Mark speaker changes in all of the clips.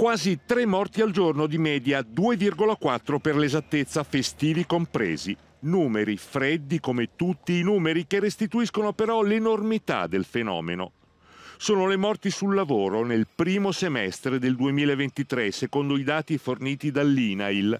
Speaker 1: quasi tre morti al giorno di media, 2,4 per l'esattezza, festivi compresi. Numeri freddi come tutti i numeri che restituiscono però l'enormità del fenomeno. Sono le morti sul lavoro nel primo semestre del 2023, secondo i dati forniti dall'INAIL,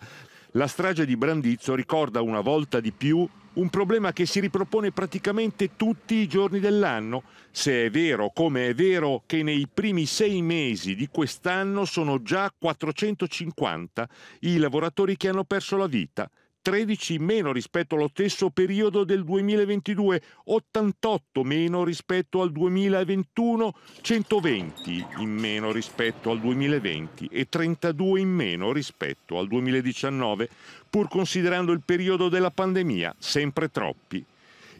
Speaker 1: la strage di Brandizzo ricorda una volta di più un problema che si ripropone praticamente tutti i giorni dell'anno, se è vero come è vero che nei primi sei mesi di quest'anno sono già 450 i lavoratori che hanno perso la vita, 13 meno rispetto allo stesso periodo del 2022, 88 meno rispetto al 2021, 120 in meno rispetto al 2020 e 32 in meno rispetto al 2019, pur considerando il periodo della pandemia sempre troppi.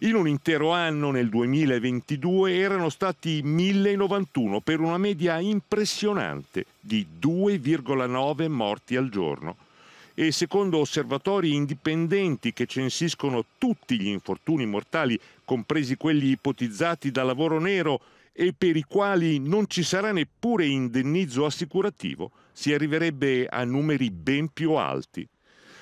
Speaker 1: In un intero anno nel 2022 erano stati 1091 per una media impressionante di 2,9 morti al giorno e secondo osservatori indipendenti che censiscono tutti gli infortuni mortali, compresi quelli ipotizzati da lavoro nero e per i quali non ci sarà neppure indennizzo assicurativo, si arriverebbe a numeri ben più alti.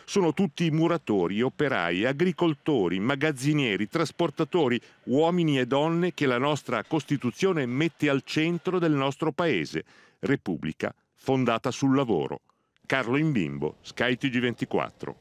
Speaker 1: Sono tutti muratori, operai, agricoltori, magazzinieri, trasportatori, uomini e donne che la nostra Costituzione mette al centro del nostro Paese, Repubblica fondata sul lavoro. Carlo Imbimbo, SkyTG24.